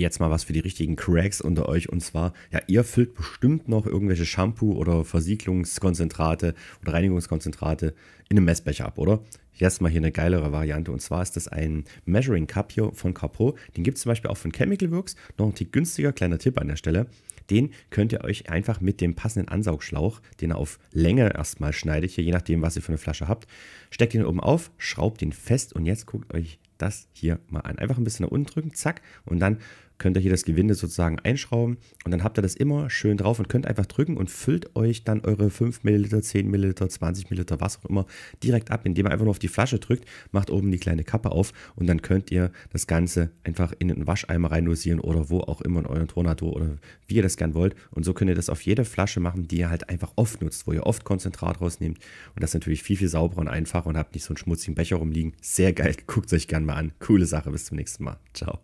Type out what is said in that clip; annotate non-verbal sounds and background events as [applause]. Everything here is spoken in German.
jetzt mal was für die richtigen Cracks unter euch. Und zwar, ja, ihr füllt bestimmt noch irgendwelche Shampoo- oder Versiegelungskonzentrate oder Reinigungskonzentrate in einem Messbecher ab, oder? Jetzt mal hier eine geilere Variante. Und zwar ist das ein Measuring Cup hier von Capo. Den gibt es zum Beispiel auch von Chemical Works. Noch ein Tick günstiger, kleiner Tipp an der Stelle. Den könnt ihr euch einfach mit dem passenden Ansaugschlauch, den ihr auf Länge erstmal schneidet, hier je nachdem, was ihr für eine Flasche habt, steckt ihn oben auf, schraubt ihn fest und jetzt guckt euch das hier mal an. Einfach ein bisschen nach unten drücken, zack, und dann könnt ihr hier das Gewinde sozusagen einschrauben und dann habt ihr das immer schön drauf und könnt einfach drücken und füllt euch dann eure 5 Milliliter, 10 Milliliter, 20 Milliliter, was auch immer direkt ab, indem ihr einfach nur auf die Flasche drückt, macht oben die kleine Kappe auf und dann könnt ihr das Ganze einfach in einen Wascheimer reindosieren oder wo auch immer in euren Tornado oder wie ihr das gern wollt und so könnt ihr das auf jede Flasche machen, die ihr halt einfach oft nutzt, wo ihr oft Konzentrat rausnehmt und das ist natürlich viel, viel sauberer und einfacher und habt nicht so einen schmutzigen Becher rumliegen. Sehr geil, [laughs] guckt es euch gern mal an. Coole Sache, bis zum nächsten Mal. Ciao.